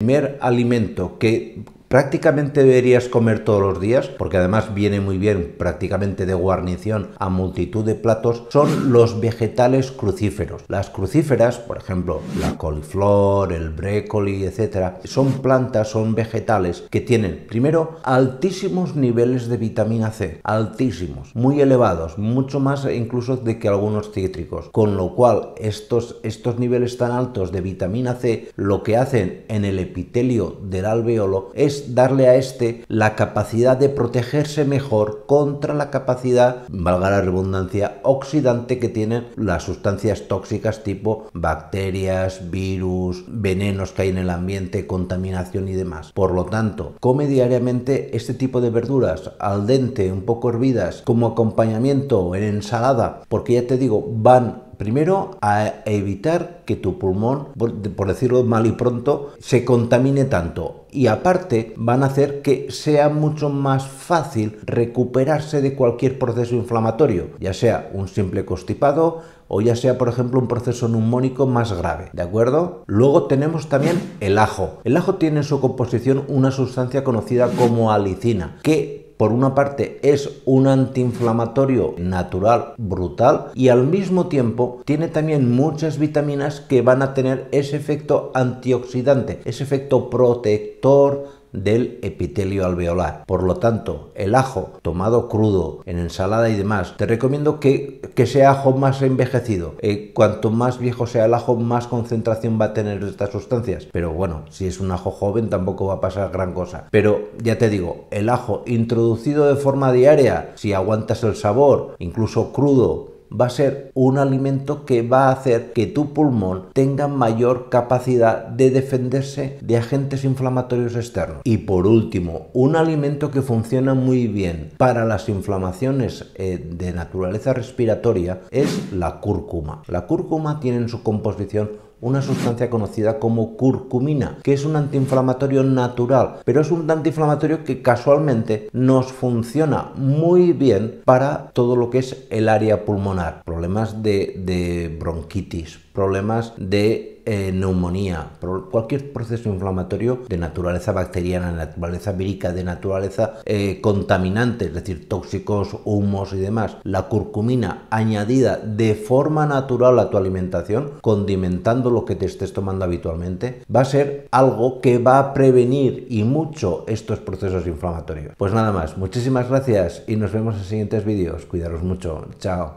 primer alimento que prácticamente deberías comer todos los días, porque además viene muy bien prácticamente de guarnición a multitud de platos, son los vegetales crucíferos. Las crucíferas, por ejemplo, la coliflor, el brécoli, etcétera, son plantas, son vegetales que tienen primero altísimos niveles de vitamina C, altísimos, muy elevados, mucho más incluso de que algunos cítricos, con lo cual estos, estos niveles tan altos de vitamina C lo que hacen en el epitelio del alveolo es darle a este la capacidad de protegerse mejor contra la capacidad, valga la redundancia, oxidante que tienen las sustancias tóxicas tipo bacterias, virus, venenos que hay en el ambiente, contaminación y demás. Por lo tanto, come diariamente este tipo de verduras al dente, un poco hervidas, como acompañamiento en ensalada, porque ya te digo, van Primero, a evitar que tu pulmón, por decirlo mal y pronto, se contamine tanto y aparte van a hacer que sea mucho más fácil recuperarse de cualquier proceso inflamatorio, ya sea un simple constipado o ya sea por ejemplo un proceso neumónico más grave, ¿de acuerdo? Luego tenemos también el ajo. El ajo tiene en su composición una sustancia conocida como alicina, que por una parte es un antiinflamatorio natural brutal y al mismo tiempo tiene también muchas vitaminas que van a tener ese efecto antioxidante, ese efecto protector, del epitelio alveolar. Por lo tanto, el ajo tomado crudo en ensalada y demás, te recomiendo que, sea ajo más envejecido. Eh, cuanto más viejo sea el ajo, más concentración va a tener estas sustancias. Pero bueno, si es un ajo joven tampoco va a pasar gran cosa. Pero ya te digo, el ajo introducido de forma diaria, si aguantas el sabor, incluso crudo, va a ser un alimento que va a hacer que tu pulmón tenga mayor capacidad de defenderse de agentes inflamatorios externos. Y por último, un alimento que funciona muy bien para las inflamaciones eh, de naturaleza respiratoria es la cúrcuma. La cúrcuma tiene en su composición una sustancia conocida como curcumina, que es un antiinflamatorio natural, pero es un antiinflamatorio que casualmente nos funciona muy bien para todo lo que es el área pulmonar, problemas de, bronquitis, problemas de eh, neumonía, cualquier proceso inflamatorio de naturaleza bacteriana, de naturaleza vírica, de naturaleza eh, contaminante, es decir, tóxicos, humos y demás. La curcumina añadida de forma natural a tu alimentación, condimentando lo que te estés tomando habitualmente, va a ser algo que va a prevenir y mucho estos procesos inflamatorios. Pues nada más, muchísimas gracias y nos vemos en siguientes vídeos. Cuidaros mucho. Chao.